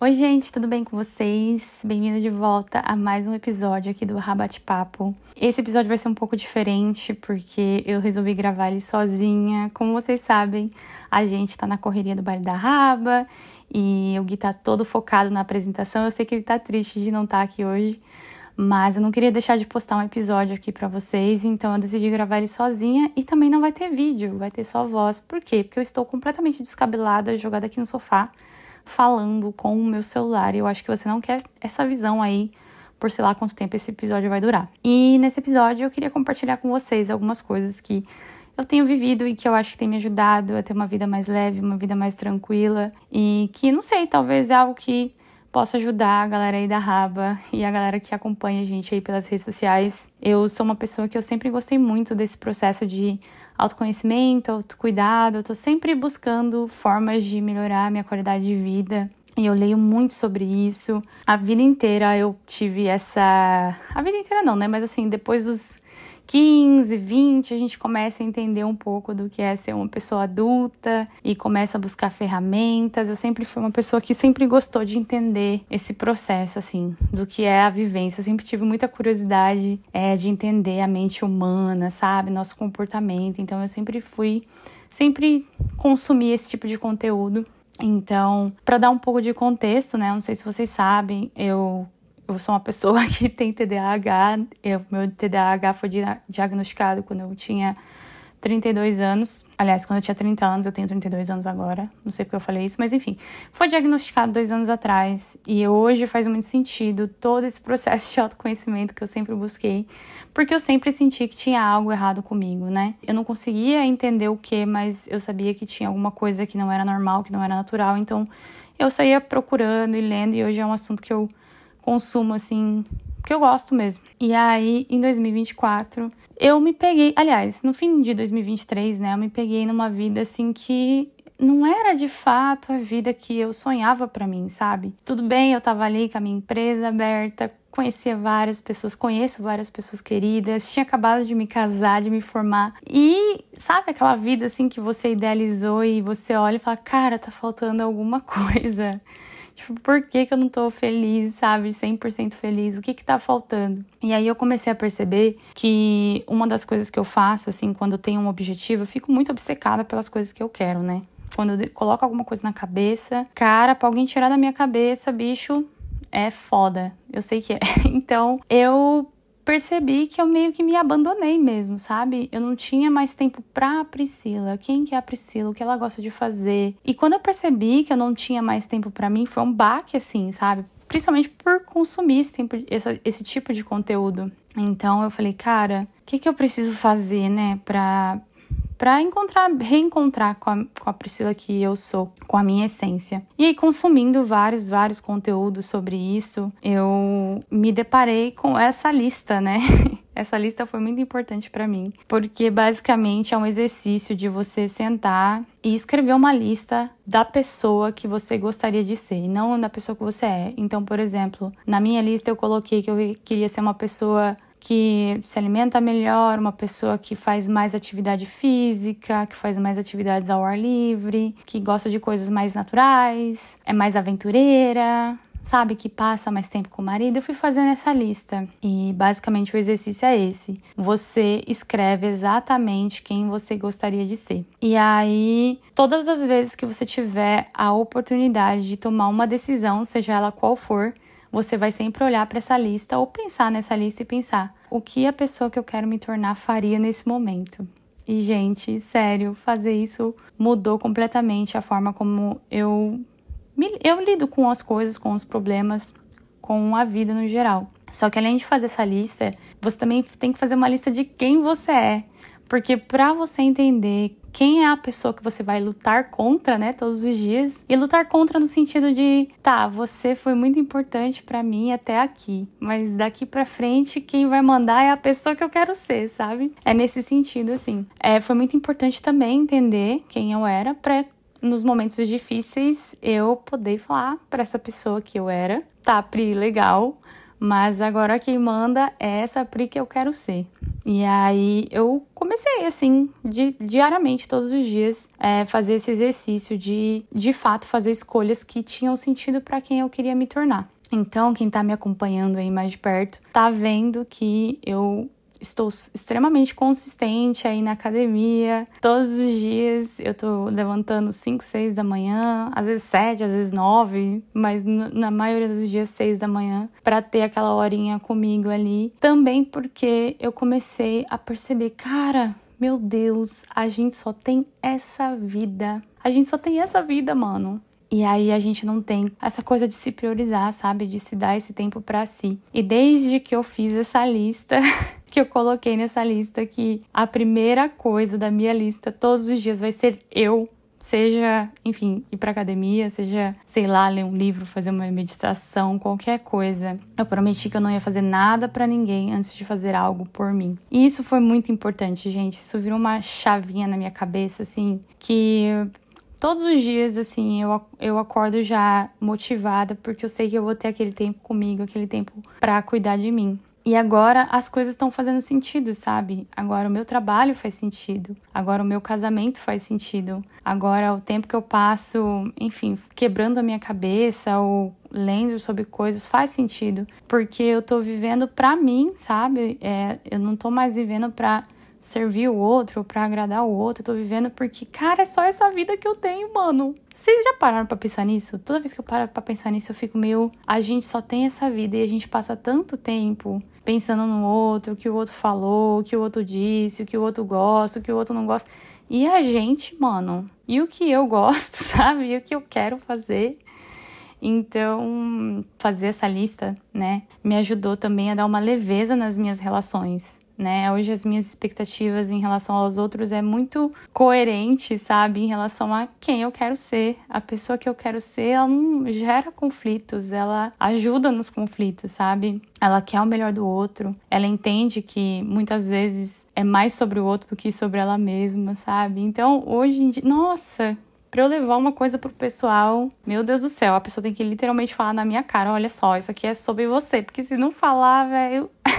Oi, gente, tudo bem com vocês? Bem-vindo de volta a mais um episódio aqui do Rabate Papo. Esse episódio vai ser um pouco diferente porque eu resolvi gravar ele sozinha. Como vocês sabem, a gente tá na correria do baile da Raba e o Gui tá todo focado na apresentação. Eu sei que ele tá triste de não estar tá aqui hoje, mas eu não queria deixar de postar um episódio aqui para vocês, então eu decidi gravar ele sozinha e também não vai ter vídeo, vai ter só voz. Por quê? Porque eu estou completamente descabelada, jogada aqui no sofá falando com o meu celular. E eu acho que você não quer essa visão aí por sei lá quanto tempo esse episódio vai durar. E nesse episódio eu queria compartilhar com vocês algumas coisas que eu tenho vivido e que eu acho que tem me ajudado a ter uma vida mais leve, uma vida mais tranquila e que não sei, talvez é algo que possa ajudar a galera aí da Raba e a galera que acompanha a gente aí pelas redes sociais. Eu sou uma pessoa que eu sempre gostei muito desse processo de autoconhecimento, autocuidado. Eu tô sempre buscando formas de melhorar minha qualidade de vida. E eu leio muito sobre isso. A vida inteira eu tive essa. A vida inteira não, né? Mas assim, depois dos 15, 20, a gente começa a entender um pouco do que é ser uma pessoa adulta e começa a buscar ferramentas. Eu sempre fui uma pessoa que sempre gostou de entender esse processo, assim, do que é a vivência. Eu sempre tive muita curiosidade é, de entender a mente humana, sabe? Nosso comportamento. Então, eu sempre fui, sempre consumi esse tipo de conteúdo. Então, para dar um pouco de contexto, né? Não sei se vocês sabem, eu eu sou uma pessoa que tem TDAH. Eu, é, meu TDAH foi diagnosticado quando eu tinha 32 anos. Aliás, quando eu tinha 30 anos, eu tenho 32 anos agora. Não sei porque eu falei isso, mas enfim. Foi diagnosticado dois anos atrás e hoje faz muito sentido todo esse processo de autoconhecimento que eu sempre busquei, porque eu sempre senti que tinha algo errado comigo, né? Eu não conseguia entender o que, mas eu sabia que tinha alguma coisa que não era normal, que não era natural, então eu saía procurando e lendo e hoje é um assunto que eu consumo, assim, porque eu gosto mesmo. E aí, em 2024, eu me peguei, aliás, no fim de 2023, né, eu me peguei numa vida assim que não era de fato a vida que eu sonhava para mim, sabe? Tudo bem, eu tava ali com a minha empresa aberta, conhecia várias pessoas, conheço várias pessoas queridas, tinha acabado de me casar, de me formar. E sabe aquela vida assim que você idealizou e você olha e fala: "Cara, tá faltando alguma coisa". Tipo, por que, que eu não tô feliz, sabe? 100% feliz? O que que tá faltando? E aí eu comecei a perceber que uma das coisas que eu faço, assim, quando eu tenho um objetivo, eu fico muito obcecada pelas coisas que eu quero, né? Quando eu coloco alguma coisa na cabeça, cara, pra alguém tirar da minha cabeça, bicho, é foda. Eu sei que é. Então, eu percebi que eu meio que me abandonei mesmo, sabe? Eu não tinha mais tempo pra Priscila. Quem que é a Priscila? O que ela gosta de fazer? E quando eu percebi que eu não tinha mais tempo para mim, foi um baque assim, sabe? Principalmente por consumir esse, tempo, esse, esse tipo de conteúdo. Então eu falei, cara, o que, que eu preciso fazer, né, pra, para encontrar, reencontrar com a, com a Priscila que eu sou, com a minha essência. E aí, consumindo vários, vários conteúdos sobre isso, eu me deparei com essa lista, né? Essa lista foi muito importante para mim, porque basicamente é um exercício de você sentar e escrever uma lista da pessoa que você gostaria de ser, e não da pessoa que você é. Então, por exemplo, na minha lista eu coloquei que eu queria ser uma pessoa que se alimenta melhor, uma pessoa que faz mais atividade física, que faz mais atividades ao ar livre, que gosta de coisas mais naturais, é mais aventureira, sabe, que passa mais tempo com o marido, eu fui fazendo essa lista. E basicamente o exercício é esse. Você escreve exatamente quem você gostaria de ser. E aí, todas as vezes que você tiver a oportunidade de tomar uma decisão, seja ela qual for, você vai sempre olhar para essa lista ou pensar nessa lista e pensar o que a pessoa que eu quero me tornar faria nesse momento. E, gente, sério, fazer isso mudou completamente a forma como eu, me, eu lido com as coisas, com os problemas, com a vida no geral. Só que além de fazer essa lista, você também tem que fazer uma lista de quem você é. Porque para você entender quem é a pessoa que você vai lutar contra, né, todos os dias. E lutar contra no sentido de, tá, você foi muito importante para mim até aqui, mas daqui para frente quem vai mandar é a pessoa que eu quero ser, sabe? É nesse sentido assim. É, foi muito importante também entender quem eu era para nos momentos difíceis eu poder falar para essa pessoa que eu era, tá, Pri, legal. Mas agora quem manda é essa Pri que eu quero ser. E aí eu comecei, assim, de, diariamente, todos os dias, é, fazer esse exercício de, de fato, fazer escolhas que tinham sentido para quem eu queria me tornar. Então, quem tá me acompanhando aí mais de perto, tá vendo que eu estou extremamente consistente aí na academia. Todos os dias eu tô levantando 5, 6 da manhã, às vezes 7, às vezes 9, mas na maioria dos dias 6 da manhã, para ter aquela horinha comigo ali. Também porque eu comecei a perceber, cara, meu Deus, a gente só tem essa vida. A gente só tem essa vida, mano. E aí a gente não tem essa coisa de se priorizar, sabe? De se dar esse tempo para si. E desde que eu fiz essa lista, que eu coloquei nessa lista que a primeira coisa da minha lista todos os dias vai ser eu seja, enfim, ir para academia, seja, sei lá, ler um livro, fazer uma meditação, qualquer coisa. Eu prometi que eu não ia fazer nada para ninguém antes de fazer algo por mim. E isso foi muito importante, gente. Isso virou uma chavinha na minha cabeça assim, que todos os dias assim, eu eu acordo já motivada porque eu sei que eu vou ter aquele tempo comigo, aquele tempo para cuidar de mim. E agora as coisas estão fazendo sentido, sabe? Agora o meu trabalho faz sentido. Agora o meu casamento faz sentido. Agora o tempo que eu passo, enfim, quebrando a minha cabeça ou lendo sobre coisas faz sentido, porque eu tô vivendo para mim, sabe? É, eu não tô mais vivendo para servir o outro, para agradar o outro, eu tô vivendo porque, cara, é só essa vida que eu tenho, mano. Vocês já pararam para pensar nisso? Toda vez que eu paro para pensar nisso, eu fico meio, a gente só tem essa vida e a gente passa tanto tempo pensando no outro, o que o outro falou, o que o outro disse, o que o outro gosta, o que o outro não gosta. E a gente, mano, e o que eu gosto, sabe? E o que eu quero fazer. Então, fazer essa lista, né, me ajudou também a dar uma leveza nas minhas relações né? Hoje as minhas expectativas em relação aos outros é muito coerente, sabe? Em relação a quem eu quero ser. A pessoa que eu quero ser, ela não gera conflitos, ela ajuda nos conflitos, sabe? Ela quer o melhor do outro, ela entende que muitas vezes é mais sobre o outro do que sobre ela mesma, sabe? Então, hoje em dia, nossa, para eu levar uma coisa pro pessoal, meu Deus do céu, a pessoa tem que literalmente falar na minha cara, olha só, isso aqui é sobre você, porque se não falar, velho,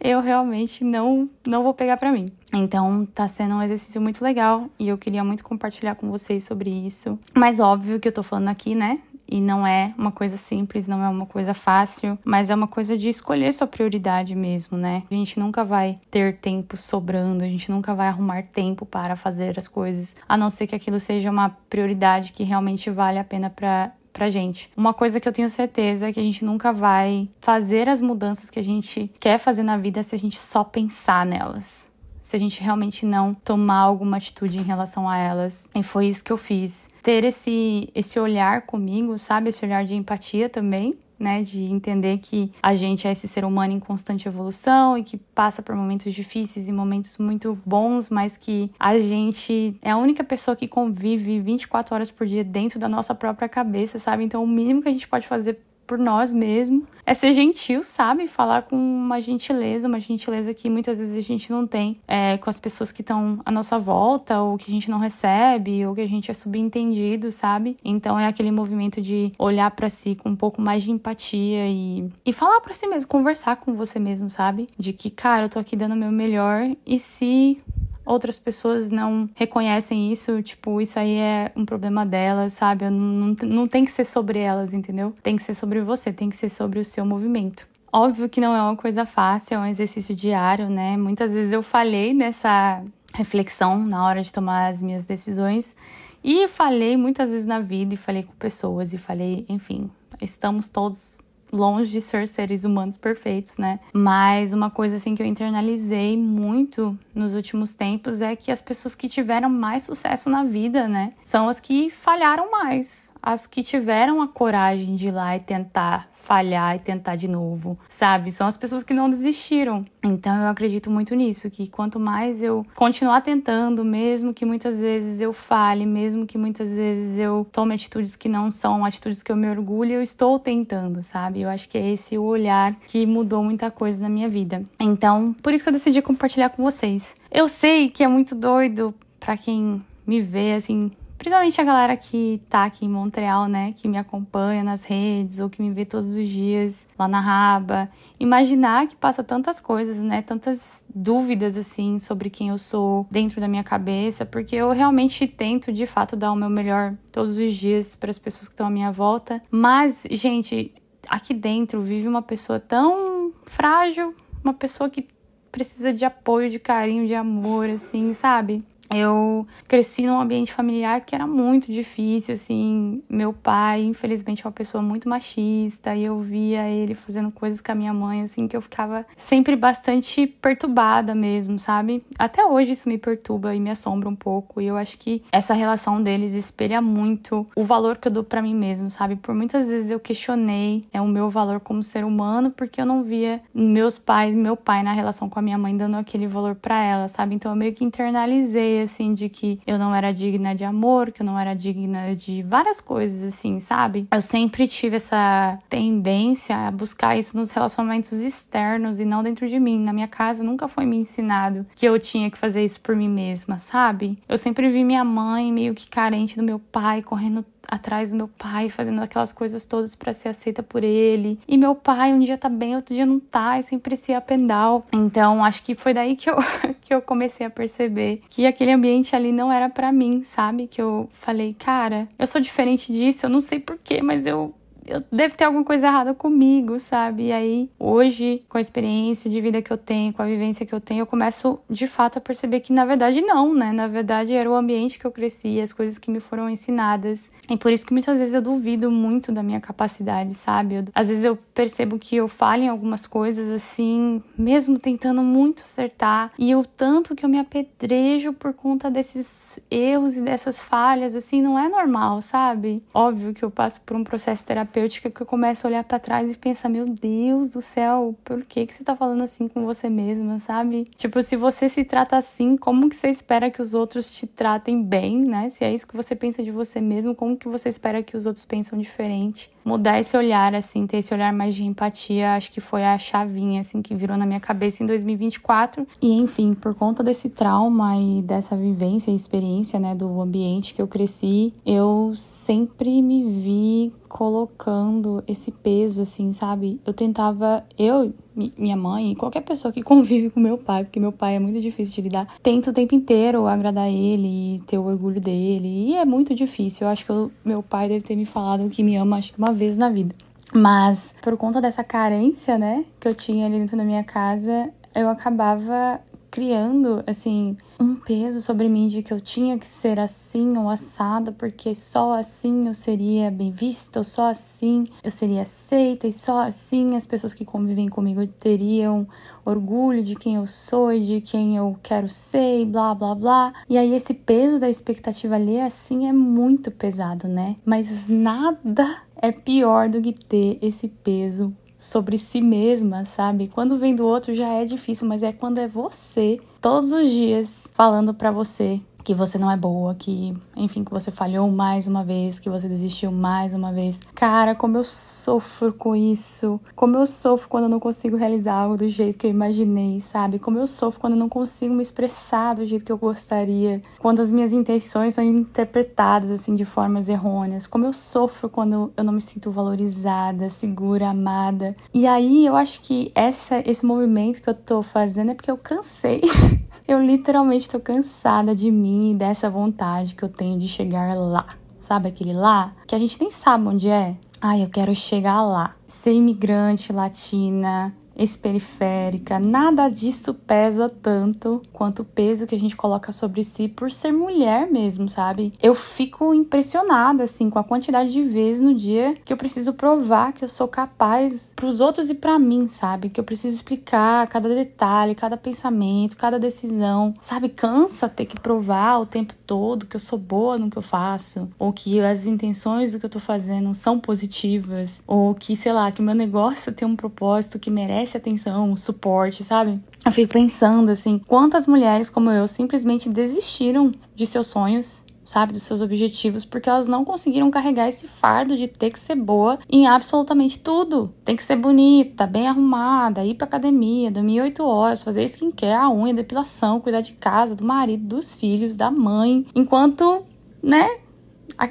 eu realmente não, não vou pegar para mim. Então, tá sendo um exercício muito legal e eu queria muito compartilhar com vocês sobre isso. Mas óbvio que eu tô falando aqui, né? E não é uma coisa simples, não é uma coisa fácil, mas é uma coisa de escolher sua prioridade mesmo, né? A gente nunca vai ter tempo sobrando, a gente nunca vai arrumar tempo para fazer as coisas, a não ser que aquilo seja uma prioridade que realmente vale a pena para pra gente. Uma coisa que eu tenho certeza é que a gente nunca vai fazer as mudanças que a gente quer fazer na vida se a gente só pensar nelas. Se a gente realmente não tomar alguma atitude em relação a elas. E foi isso que eu fiz ter esse, esse olhar comigo, sabe? Esse olhar de empatia também né, de entender que a gente é esse ser humano em constante evolução e que passa por momentos difíceis e momentos muito bons, mas que a gente é a única pessoa que convive 24 horas por dia dentro da nossa própria cabeça, sabe? Então, o mínimo que a gente pode fazer por nós mesmos. É ser gentil, sabe? Falar com uma gentileza, uma gentileza que muitas vezes a gente não tem é, com as pessoas que estão à nossa volta, ou que a gente não recebe, ou que a gente é subentendido, sabe? Então é aquele movimento de olhar para si com um pouco mais de empatia e, e falar para si mesmo, conversar com você mesmo, sabe? De que, cara, eu tô aqui dando o meu melhor e se outras pessoas não reconhecem isso, tipo, isso aí é um problema delas, sabe? Não, não, não tem que ser sobre elas, entendeu? Tem que ser sobre você, tem que ser sobre o seu movimento. Óbvio que não é uma coisa fácil, é um exercício diário, né? Muitas vezes eu falei nessa reflexão na hora de tomar as minhas decisões e falei muitas vezes na vida e falei com pessoas e falei, enfim, estamos todos longe de ser seres humanos perfeitos, né? Mas uma coisa assim que eu internalizei muito nos últimos tempos é que as pessoas que tiveram mais sucesso na vida, né, são as que falharam mais as que tiveram a coragem de ir lá e tentar falhar e tentar de novo, sabe? São as pessoas que não desistiram. Então eu acredito muito nisso, que quanto mais eu continuar tentando, mesmo que muitas vezes eu fale, mesmo que muitas vezes eu tome atitudes que não são atitudes que eu me orgulho, eu estou tentando, sabe? Eu acho que é esse o olhar que mudou muita coisa na minha vida. Então, por isso que eu decidi compartilhar com vocês. Eu sei que é muito doido para quem me vê assim principalmente a galera que tá aqui em Montreal, né, que me acompanha nas redes ou que me vê todos os dias lá na Raba, imaginar que passa tantas coisas, né, tantas dúvidas assim sobre quem eu sou dentro da minha cabeça, porque eu realmente tento de fato dar o meu melhor todos os dias para as pessoas que estão à minha volta, mas gente, aqui dentro vive uma pessoa tão frágil, uma pessoa que precisa de apoio, de carinho, de amor, assim, sabe? eu cresci num ambiente familiar que era muito difícil, assim. Meu pai, infelizmente, é uma pessoa muito machista e eu via ele fazendo coisas com a minha mãe, assim, que eu ficava sempre bastante perturbada mesmo, sabe? Até hoje isso me perturba e me assombra um pouco. E eu acho que essa relação deles espelha muito o valor que eu dou para mim mesmo, sabe? Por muitas vezes eu questionei é, o meu valor como ser humano porque eu não via meus pais, meu pai na relação com a minha mãe dando aquele valor para ela, sabe? Então eu meio que internalizei ideia, assim, de que eu não era digna de amor, que eu não era digna de várias coisas, assim, sabe? Eu sempre tive essa tendência a buscar isso nos relacionamentos externos e não dentro de mim. Na minha casa nunca foi me ensinado que eu tinha que fazer isso por mim mesma, sabe? Eu sempre vi minha mãe meio que carente do meu pai, correndo atrás do meu pai, fazendo aquelas coisas todas para ser aceita por ele. E meu pai um dia tá bem, outro dia não tá, e é sempre se apendal Então, acho que foi daí que eu, que eu comecei a perceber que aquele ambiente ali não era para mim, sabe? Que eu falei, cara, eu sou diferente disso, eu não sei porquê, mas eu eu devo ter alguma coisa errada comigo, sabe? E aí, hoje, com a experiência de vida que eu tenho, com a vivência que eu tenho, eu começo de fato a perceber que na verdade não, né? Na verdade era o ambiente que eu cresci, as coisas que me foram ensinadas. E por isso que muitas vezes eu duvido muito da minha capacidade, sabe? Eu, às vezes eu percebo que eu falho em algumas coisas assim, mesmo tentando muito acertar, e o tanto que eu me apedrejo por conta desses erros e dessas falhas, assim, não é normal, sabe? Óbvio que eu passo por um processo terapêutico terapêutica que eu começo a olhar para trás e pensar, meu Deus do céu, por que que você tá falando assim com você mesma, sabe? Tipo, se você se trata assim, como que você espera que os outros te tratem bem, né? Se é isso que você pensa de você mesmo, como que você espera que os outros pensam diferente? Mudar esse olhar assim, ter esse olhar mais de empatia, acho que foi a chavinha assim que virou na minha cabeça em 2024. E enfim, por conta desse trauma e dessa vivência e experiência, né, do ambiente que eu cresci, eu sempre me vi colocando esse peso, assim, sabe? Eu tentava, eu, minha mãe, qualquer pessoa que convive com meu pai, porque meu pai é muito difícil de lidar, tento o tempo inteiro agradar ele, ter o orgulho dele, e é muito difícil. Eu acho que eu, meu pai deve ter me falado que me ama, acho que uma vez na vida. Mas por conta dessa carência, né, que eu tinha ali dentro da minha casa, eu acabava criando, assim, um peso sobre mim de que eu tinha que ser assim ou assada, porque só assim eu seria bem vista, ou só assim eu seria aceita, e só assim as pessoas que convivem comigo teriam orgulho de quem eu sou e de quem eu quero ser, e blá blá blá. E aí esse peso da expectativa ali, assim, é muito pesado, né? Mas nada é pior do que ter esse peso sobre si mesma, sabe? Quando vem do outro já é difícil, mas é quando é você todos os dias falando para você que você não é boa, que, enfim, que você falhou mais uma vez, que você desistiu mais uma vez. Cara, como eu sofro com isso. Como eu sofro quando eu não consigo realizar algo do jeito que eu imaginei, sabe? Como eu sofro quando eu não consigo me expressar do jeito que eu gostaria, quando as minhas intenções são interpretadas assim de formas errôneas. Como eu sofro quando eu não me sinto valorizada, segura, amada. E aí eu acho que essa esse movimento que eu tô fazendo é porque eu cansei Eu literalmente tô cansada de mim e dessa vontade que eu tenho de chegar lá. Sabe aquele lá? Que a gente nem sabe onde é. Ai, eu quero chegar lá. Ser imigrante latina, periférica nada disso pesa tanto quanto o peso que a gente coloca sobre si por ser mulher mesmo, sabe? Eu fico impressionada assim com a quantidade de vezes no dia que eu preciso provar que eu sou capaz para os outros e para mim, sabe? Que eu preciso explicar cada detalhe, cada pensamento, cada decisão, sabe? Cansa ter que provar o tempo todo, que eu sou boa no que eu faço, ou que as intenções do que eu tô fazendo são positivas, ou que, sei lá, que meu negócio tem um propósito que merece atenção, suporte, sabe? Eu fico pensando assim, quantas mulheres como eu simplesmente desistiram de seus sonhos sabe, dos seus objetivos, porque elas não conseguiram carregar esse fardo de ter que ser boa em absolutamente tudo. Tem que ser bonita, bem arrumada, ir pra academia, dormir 8 horas, fazer skincare, a unha, depilação, cuidar de casa, do marido, dos filhos, da mãe. Enquanto, né,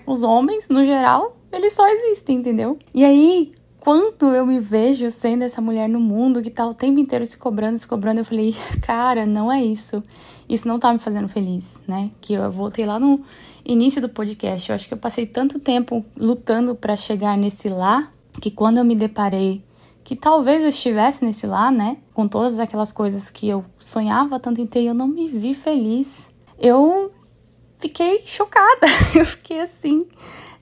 os homens, no geral, eles só existem, entendeu? E aí, quanto eu me vejo sendo essa mulher no mundo que tá o tempo inteiro se cobrando, se cobrando, eu falei, cara, não é isso. Isso não tá me fazendo feliz, né? Que eu voltei lá no início do podcast. Eu acho que eu passei tanto tempo lutando para chegar nesse lá que quando eu me deparei que talvez eu estivesse nesse lá, né? Com todas aquelas coisas que eu sonhava tanto em ter, eu não me vi feliz. Eu fiquei chocada. Eu fiquei assim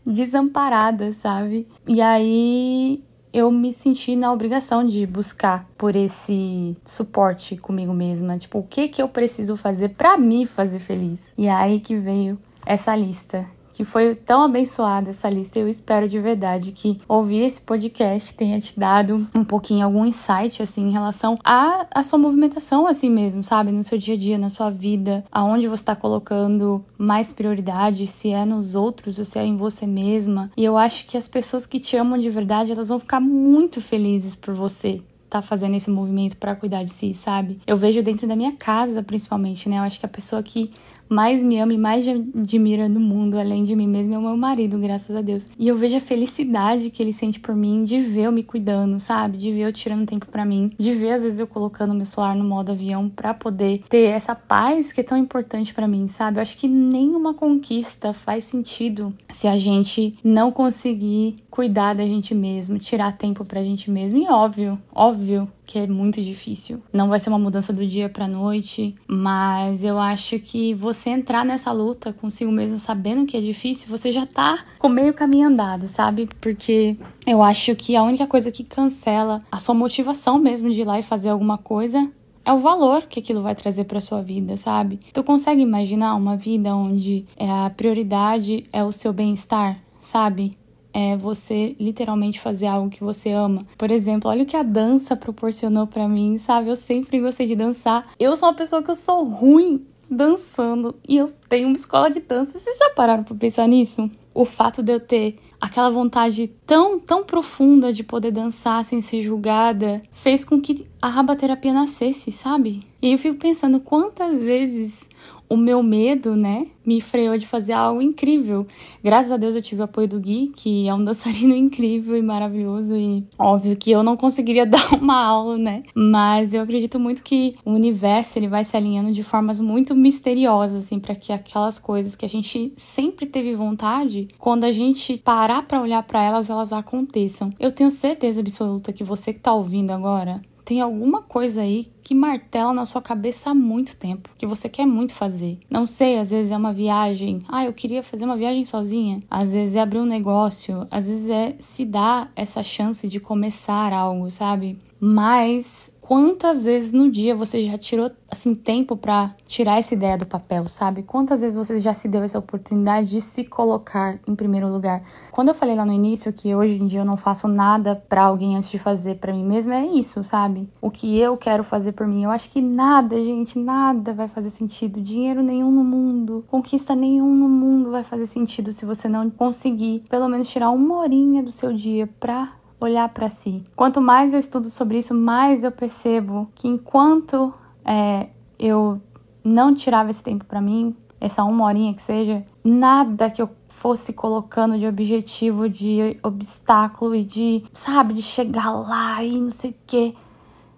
desamparada, sabe? E aí eu me senti na obrigação de buscar por esse suporte comigo mesma, tipo, o que que eu preciso fazer para me fazer feliz? E é aí que veio essa lista que foi tão abençoada essa lista. Eu espero de verdade que ouvir esse podcast tenha te dado um pouquinho, algum insight, assim, em relação à, à sua movimentação, assim mesmo, sabe? No seu dia a dia, na sua vida, aonde você está colocando mais prioridade, se é nos outros ou se é em você mesma. E eu acho que as pessoas que te amam de verdade, elas vão ficar muito felizes por você, tá fazendo esse movimento para cuidar de si, sabe? Eu vejo dentro da minha casa, principalmente, né? Eu acho que a pessoa que mais me ama e mais admira no mundo, além de mim mesmo, é o meu marido, graças a Deus. E eu vejo a felicidade que ele sente por mim de ver eu me cuidando, sabe? De ver eu tirando tempo para mim, de ver às vezes eu colocando meu celular no modo avião para poder ter essa paz que é tão importante para mim, sabe? Eu acho que nenhuma conquista faz sentido se a gente não conseguir cuidar da gente mesmo, tirar tempo pra gente mesmo. E óbvio, óbvio, que é muito difícil. Não vai ser uma mudança do dia para noite, mas eu acho que você entrar nessa luta consigo mesmo sabendo que é difícil, você já tá com meio caminho andado, sabe? Porque eu acho que a única coisa que cancela a sua motivação mesmo de ir lá e fazer alguma coisa é o valor que aquilo vai trazer para sua vida, sabe? Tu consegue imaginar uma vida onde é, a prioridade é o seu bem-estar, sabe? é você literalmente fazer algo que você ama. Por exemplo, olha o que a dança proporcionou para mim, sabe? Eu sempre gostei de dançar. Eu sou uma pessoa que eu sou ruim dançando e eu tenho uma escola de dança. Vocês já pararam para pensar nisso? O fato de eu ter aquela vontade tão, tão profunda de poder dançar sem ser julgada fez com que a rabaterapia nascesse, sabe? E eu fico pensando quantas vezes o meu medo, né, me freou de fazer algo incrível. Graças a Deus eu tive o apoio do Gui, que é um dançarino incrível e maravilhoso e óbvio que eu não conseguiria dar uma aula, né? Mas eu acredito muito que o universo ele vai se alinhando de formas muito misteriosas assim para que aquelas coisas que a gente sempre teve vontade, quando a gente parar para olhar para elas, elas aconteçam. Eu tenho certeza absoluta que você que tá ouvindo agora tem alguma coisa aí que martela na sua cabeça há muito tempo, que você quer muito fazer. Não sei, às vezes é uma viagem. Ah, eu queria fazer uma viagem sozinha. Às vezes é abrir um negócio. Às vezes é se dar essa chance de começar algo, sabe? Mas quantas vezes no dia você já tirou assim tempo para tirar essa ideia do papel, sabe? Quantas vezes você já se deu essa oportunidade de se colocar em primeiro lugar? Quando eu falei lá no início que hoje em dia eu não faço nada para alguém antes de fazer para mim mesma, é isso, sabe? O que eu quero fazer por mim, eu acho que nada, gente, nada vai fazer sentido, dinheiro nenhum no mundo, conquista nenhum no mundo vai fazer sentido se você não conseguir pelo menos tirar uma horinha do seu dia para olhar para si. Quanto mais eu estudo sobre isso, mais eu percebo que enquanto é, eu não tirava esse tempo para mim, essa é uma horinha que seja, nada que eu fosse colocando de objetivo, de obstáculo e de, sabe, de chegar lá e não sei o quê.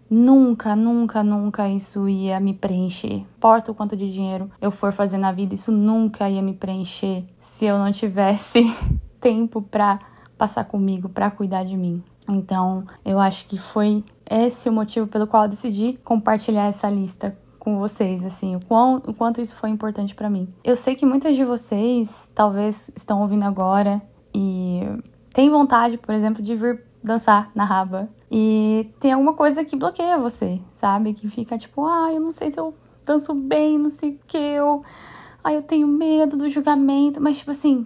Nunca, nunca, nunca isso ia me preencher. Importa o quanto de dinheiro eu for fazer na vida, isso nunca ia me preencher se eu não tivesse tempo para passar comigo, para cuidar de mim. Então, eu acho que foi esse o motivo pelo qual eu decidi compartilhar essa lista com vocês, assim, o, quão, o quanto isso foi importante para mim. Eu sei que muitas de vocês talvez estão ouvindo agora e têm vontade, por exemplo, de vir dançar na raba. E tem alguma coisa que bloqueia você, sabe? Que fica tipo, ah, eu não sei se eu danço bem, não sei o que, eu. Ah, eu tenho medo do julgamento. Mas, tipo assim,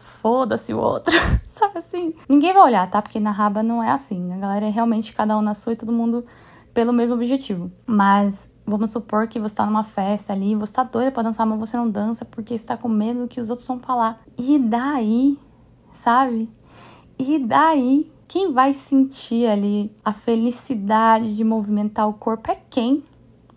foda-se o outro, sabe assim? Ninguém vai olhar, tá? Porque na raba não é assim. A galera é realmente cada um na sua e todo mundo pelo mesmo objetivo. Mas vamos supor que você tá numa festa ali, você tá doida pra dançar, mas você não dança porque está com medo do que os outros vão falar. E daí, sabe? E daí, quem vai sentir ali a felicidade de movimentar o corpo é quem,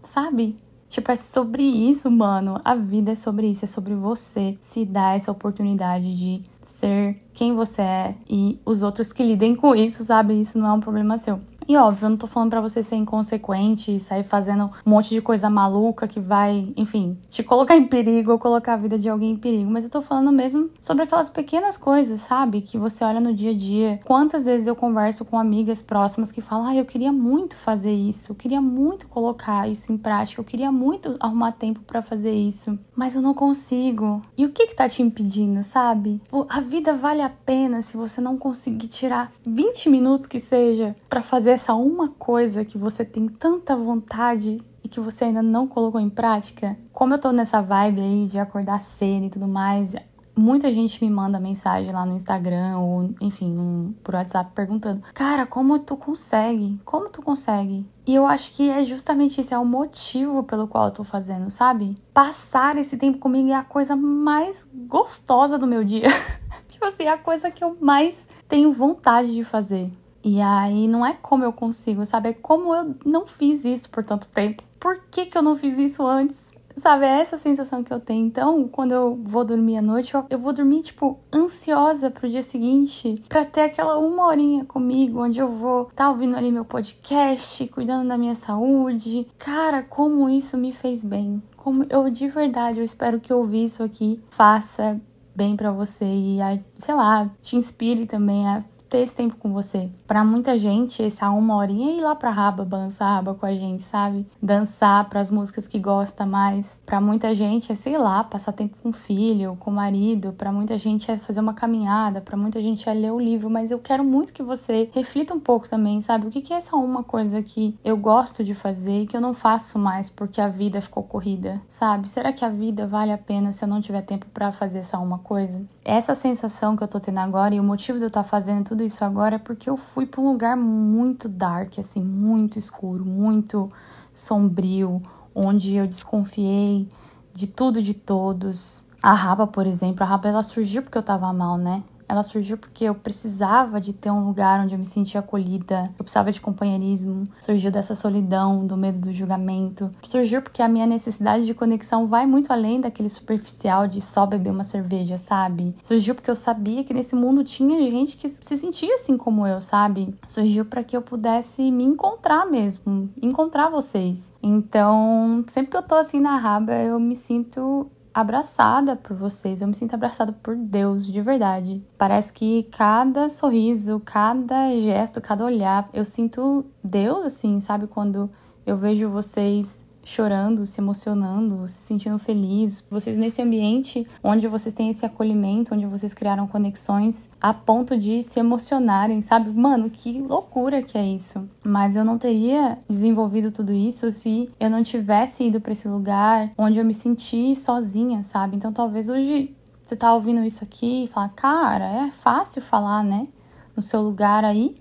sabe? Tipo, é sobre isso, mano. A vida é sobre isso, é sobre você se dar essa oportunidade de ser quem você é e os outros que lidem com isso, sabe? Isso não é um problema seu. E óbvio, eu não tô falando para você ser inconsequente e sair fazendo um monte de coisa maluca que vai, enfim, te colocar em perigo ou colocar a vida de alguém em perigo, mas eu tô falando mesmo sobre aquelas pequenas coisas, sabe? Que você olha no dia a dia. Quantas vezes eu converso com amigas próximas que falam: "Ah, eu queria muito fazer isso, eu queria muito colocar isso em prática, eu queria muito arrumar tempo para fazer isso, mas eu não consigo". E o que que tá te impedindo, sabe? A vida vale a pena se você não conseguir tirar 20 minutos que seja para fazer essa uma coisa que você tem tanta vontade e que você ainda não colocou em prática. Como eu tô nessa vibe aí de acordar cedo e tudo mais, muita gente me manda mensagem lá no Instagram ou, enfim, um, por WhatsApp perguntando: Cara, como tu consegue? Como tu consegue? E eu acho que é justamente isso, é o motivo pelo qual eu tô fazendo, sabe? Passar esse tempo comigo é a coisa mais gostosa do meu dia. tipo assim, é a coisa que eu mais tenho vontade de fazer. E aí não é como eu consigo, sabe? É como eu não fiz isso por tanto tempo. Por que, que eu não fiz isso antes? Sabe, é essa sensação que eu tenho. Então, quando eu vou dormir à noite, eu, vou dormir, tipo, ansiosa pro dia seguinte, pra ter aquela uma horinha comigo, onde eu vou tá ouvindo ali meu podcast, cuidando da minha saúde. Cara, como isso me fez bem. Como eu de verdade, eu espero que ouvir isso aqui faça bem para você e, a, sei lá, te inspire também a ter esse tempo com você. Para muita gente, essa uma horinha é ir lá pra raba, balançar a raba com a gente, sabe? Dançar para as músicas que gosta mais. Para muita gente é, sei lá, passar tempo com o filho, com o marido. Para muita gente é fazer uma caminhada. Para muita gente é ler o livro. Mas eu quero muito que você reflita um pouco também, sabe? O que, que é essa uma coisa que eu gosto de fazer e que eu não faço mais porque a vida ficou corrida, sabe? Será que a vida vale a pena se eu não tiver tempo para fazer essa uma coisa? Essa sensação que eu tô tendo agora e o motivo de eu estar tá fazendo tudo falando isso agora é porque eu fui para um lugar muito dark, assim, muito escuro, muito sombrio, onde eu desconfiei de tudo de todos. A raba, por exemplo, a raba ela surgiu porque eu tava mal, né? Ela surgiu porque eu precisava de ter um lugar onde eu me sentia acolhida, eu precisava de companheirismo, surgiu dessa solidão, do medo do julgamento. Surgiu porque a minha necessidade de conexão vai muito além daquele superficial de só beber uma cerveja, sabe? Surgiu porque eu sabia que nesse mundo tinha gente que se sentia assim como eu, sabe? Surgiu para que eu pudesse me encontrar mesmo, encontrar vocês. Então, sempre que eu tô assim na raba, eu me sinto abraçada por vocês, eu me sinto abraçada por Deus, de verdade. Parece que cada sorriso, cada gesto, cada olhar, eu sinto Deus assim, sabe? Quando eu vejo vocês chorando, se emocionando, se sentindo feliz. Vocês nesse ambiente onde vocês têm esse acolhimento, onde vocês criaram conexões a ponto de se emocionarem, sabe? Mano, que loucura que é isso. Mas eu não teria desenvolvido tudo isso se eu não tivesse ido para esse lugar onde eu me senti sozinha, sabe? Então talvez hoje você tá ouvindo isso aqui e fala: "Cara, é fácil falar, né?" No seu lugar aí,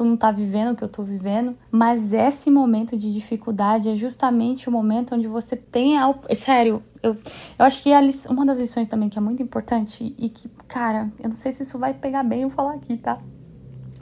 tu não tá vivendo o que eu tô vivendo, mas esse momento de dificuldade é justamente o momento onde você tem a. Sério, eu, eu acho que li... uma das lições também que é muito importante e que, cara, eu não sei se isso vai pegar bem eu falar aqui, tá?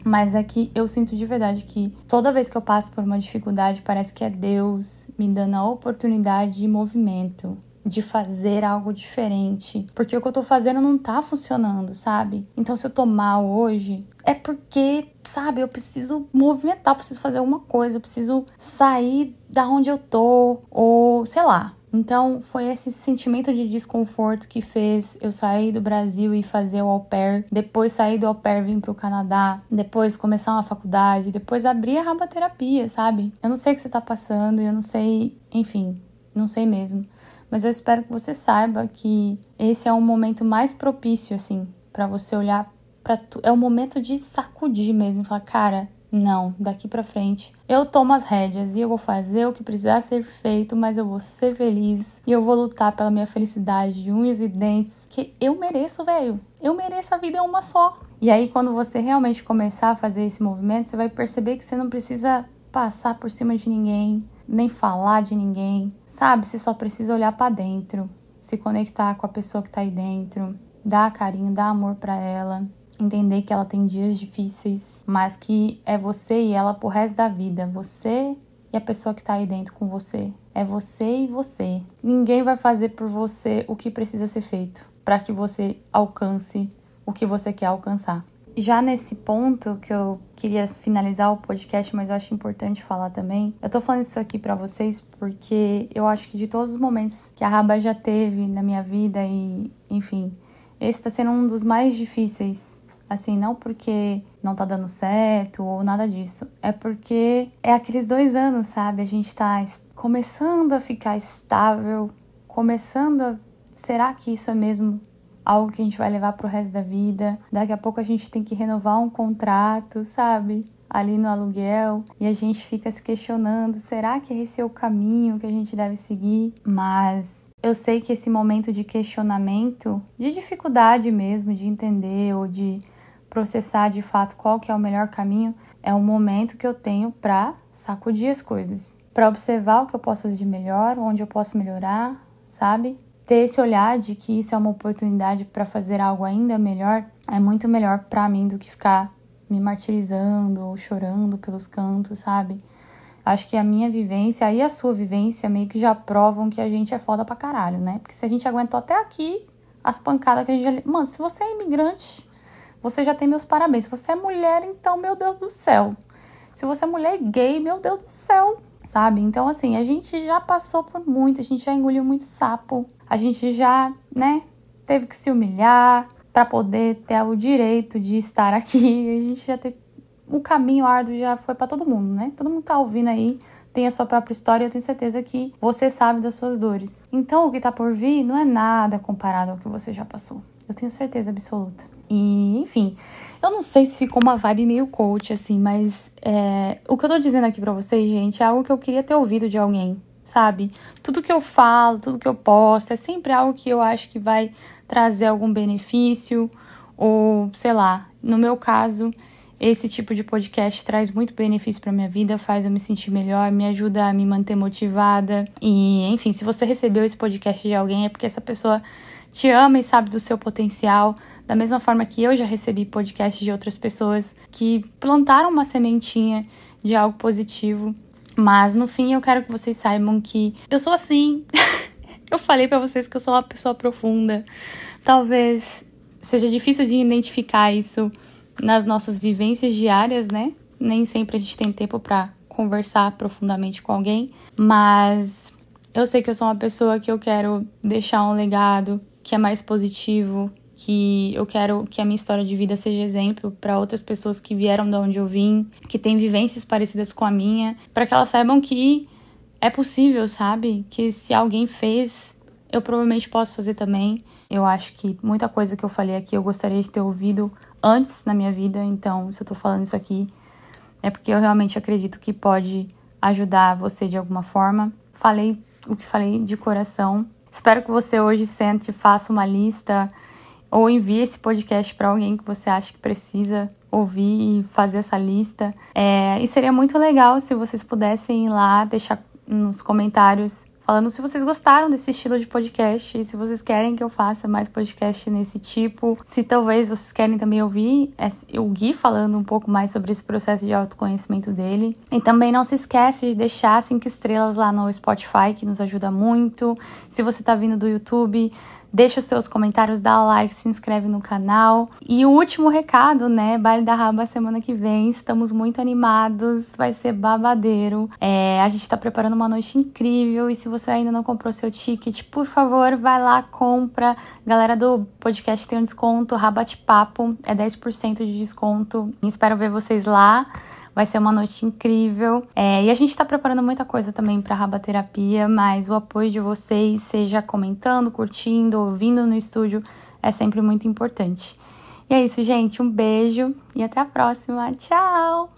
Mas é que eu sinto de verdade que toda vez que eu passo por uma dificuldade, parece que é Deus me dando a oportunidade de movimento, de fazer algo diferente. Porque o que eu tô fazendo não tá funcionando, sabe? Então se eu tô mal hoje, é porque, sabe, eu preciso movimentar, preciso fazer alguma coisa, eu preciso sair da onde eu tô, ou sei lá. Então, foi esse sentimento de desconforto que fez eu sair do Brasil e fazer o au pair, depois sair do au pair vir pro Canadá, depois começar uma faculdade, depois abrir a rabaterapia, sabe? Eu não sei o que você tá passando, eu não sei, enfim, não sei mesmo mas eu espero que você saiba que esse é um momento mais propício, assim, para você olhar para tu... É um momento de sacudir mesmo, falar, cara, não, daqui para frente eu tomo as rédeas e eu vou fazer o que precisar ser feito, mas eu vou ser feliz e eu vou lutar pela minha felicidade de unhas e dentes, que eu mereço, velho. Eu mereço, a vida é uma só. E aí, quando você realmente começar a fazer esse movimento, você vai perceber que você não precisa passar por cima de ninguém, nem falar de ninguém, sabe? Você só precisa olhar para dentro, se conectar com a pessoa que tá aí dentro, dar carinho, dar amor para ela, entender que ela tem dias difíceis, mas que é você e ela pro resto da vida, você e a pessoa que tá aí dentro com você. É você e você. Ninguém vai fazer por você o que precisa ser feito para que você alcance o que você quer alcançar já nesse ponto que eu queria finalizar o podcast, mas eu acho importante falar também. Eu tô falando isso aqui para vocês porque eu acho que de todos os momentos que a Raba já teve na minha vida e, enfim, esse tá sendo um dos mais difíceis. Assim, não porque não tá dando certo ou nada disso. É porque é aqueles dois anos, sabe? A gente tá começando a ficar estável, começando a. Será que isso é mesmo algo que a gente vai levar pro resto da vida. Daqui a pouco a gente tem que renovar um contrato, sabe? ali no aluguel e a gente fica se questionando: será que esse é o caminho que a gente deve seguir? Mas eu sei que esse momento de questionamento, de dificuldade mesmo de entender ou de processar de fato qual que é o melhor caminho, é um momento que eu tenho para sacudir as coisas, para observar o que eu posso fazer de melhor, onde eu posso melhorar, sabe? ter esse olhar de que isso é uma oportunidade para fazer algo ainda melhor é muito melhor para mim do que ficar me martirizando ou chorando pelos cantos, sabe? Acho que a minha vivência e a sua vivência meio que já provam que a gente é foda pra caralho, né? Porque se a gente aguentou até aqui as pancadas que a gente. Mano, se você é imigrante, você já tem meus parabéns. Se você é mulher, então, meu Deus do céu. Se você é mulher gay, meu Deus do céu, sabe? Então, assim, a gente já passou por muito, a gente já engoliu muito sapo a gente já, né, teve que se humilhar para poder ter o direito de estar aqui. A gente já teve o caminho árduo já foi para todo mundo, né? Todo mundo tá ouvindo aí, tem a sua própria história, eu tenho certeza que você sabe das suas dores. Então, o que tá por vir não é nada comparado ao que você já passou. Eu tenho certeza absoluta. E, enfim, eu não sei se ficou uma vibe meio coach, assim, mas é, o que eu tô dizendo aqui pra vocês, gente, é algo que eu queria ter ouvido de alguém sabe? Tudo que eu falo, tudo que eu posto, é sempre algo que eu acho que vai trazer algum benefício, ou sei lá, no meu caso, esse tipo de podcast traz muito benefício para minha vida, faz eu me sentir melhor, me ajuda a me manter motivada. E, enfim, se você recebeu esse podcast de alguém é porque essa pessoa te ama e sabe do seu potencial, da mesma forma que eu já recebi podcasts de outras pessoas que plantaram uma sementinha de algo positivo mas no fim eu quero que vocês saibam que eu sou assim. eu falei para vocês que eu sou uma pessoa profunda. Talvez seja difícil de identificar isso nas nossas vivências diárias, né? Nem sempre a gente tem tempo para conversar profundamente com alguém, mas eu sei que eu sou uma pessoa que eu quero deixar um legado que é mais positivo, que eu quero que a minha história de vida seja exemplo para outras pessoas que vieram de onde eu vim, que têm vivências parecidas com a minha, para que elas saibam que é possível, sabe? Que se alguém fez, eu provavelmente posso fazer também. Eu acho que muita coisa que eu falei aqui eu gostaria de ter ouvido antes na minha vida, então se eu tô falando isso aqui é porque eu realmente acredito que pode ajudar você de alguma forma. Falei o que falei de coração. Espero que você hoje sente, faça uma lista ou envie esse podcast para alguém que você acha que precisa ouvir e fazer essa lista. É, e seria muito legal se vocês pudessem ir lá deixar nos comentários falando se vocês gostaram desse estilo de podcast, se vocês querem que eu faça mais podcast nesse tipo, se talvez vocês querem também ouvir o Gui falando um pouco mais sobre esse processo de autoconhecimento dele. E também não se esquece de deixar cinco estrelas lá no Spotify, que nos ajuda muito. Se você está vindo do YouTube, deixa os seus comentários, dá like, se inscreve no canal. E o último recado, né? Baile da Raba semana que vem. Estamos muito animados, vai ser babadeiro. É, a gente tá preparando uma noite incrível. E se você ainda não comprou seu ticket, por favor, vai lá, compra. Galera do podcast tem um desconto, Rabate Papo, é 10% de desconto. Espero ver vocês lá. Vai ser uma noite incrível. É, e a gente está preparando muita coisa também para rabaterapia, mas o apoio de vocês, seja comentando, curtindo, ouvindo no estúdio, é sempre muito importante. E é isso, gente. Um beijo e até a próxima. Tchau!